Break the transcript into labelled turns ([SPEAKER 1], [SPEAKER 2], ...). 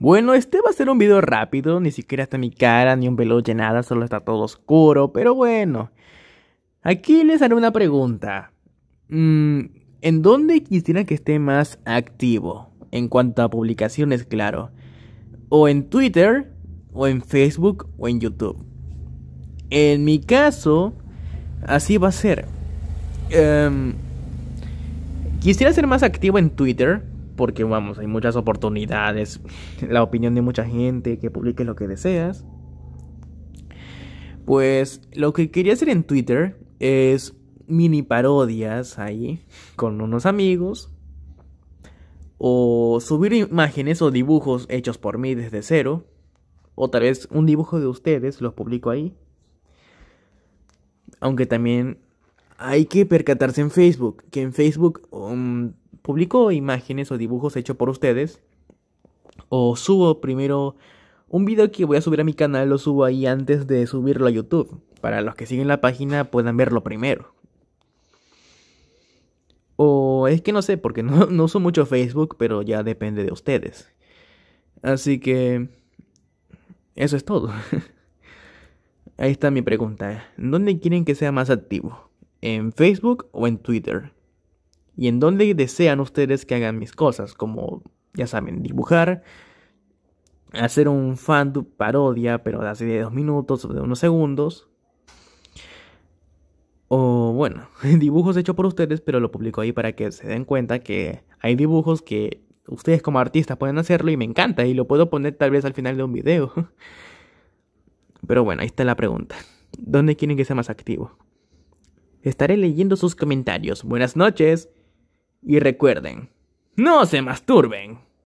[SPEAKER 1] Bueno, este va a ser un video rápido, ni siquiera está mi cara, ni un pelo nada, solo está todo oscuro, pero bueno. Aquí les haré una pregunta. Mm, ¿En dónde quisiera que esté más activo? En cuanto a publicaciones, claro. O en Twitter, o en Facebook, o en YouTube. En mi caso, así va a ser. Em, quisiera ser más activo en Twitter porque vamos, hay muchas oportunidades, la opinión de mucha gente, que publiques lo que deseas. Pues lo que quería hacer en Twitter es mini parodias ahí con unos amigos o subir imágenes o dibujos hechos por mí desde cero o tal vez un dibujo de ustedes los publico ahí. Aunque también hay que percatarse en Facebook, que en Facebook um, publico imágenes o dibujos hechos por ustedes. O subo primero un video que voy a subir a mi canal, lo subo ahí antes de subirlo a YouTube. Para los que siguen la página puedan verlo primero. O es que no sé, porque no, no uso mucho Facebook, pero ya depende de ustedes. Así que... Eso es todo. Ahí está mi pregunta. ¿Dónde quieren que sea más activo? ¿En Facebook o en Twitter? y en dónde desean ustedes que hagan mis cosas, como ya saben, dibujar, hacer un fan parodia, pero de así de dos minutos o de unos segundos. O bueno, dibujos hechos por ustedes, pero lo publico ahí para que se den cuenta que hay dibujos que ustedes como artistas pueden hacerlo y me encanta y lo puedo poner tal vez al final de un video. Pero bueno, ahí está la pregunta. ¿Dónde quieren que sea más activo? Estaré leyendo sus comentarios. Buenas noches. Y recuerden, no se masturben.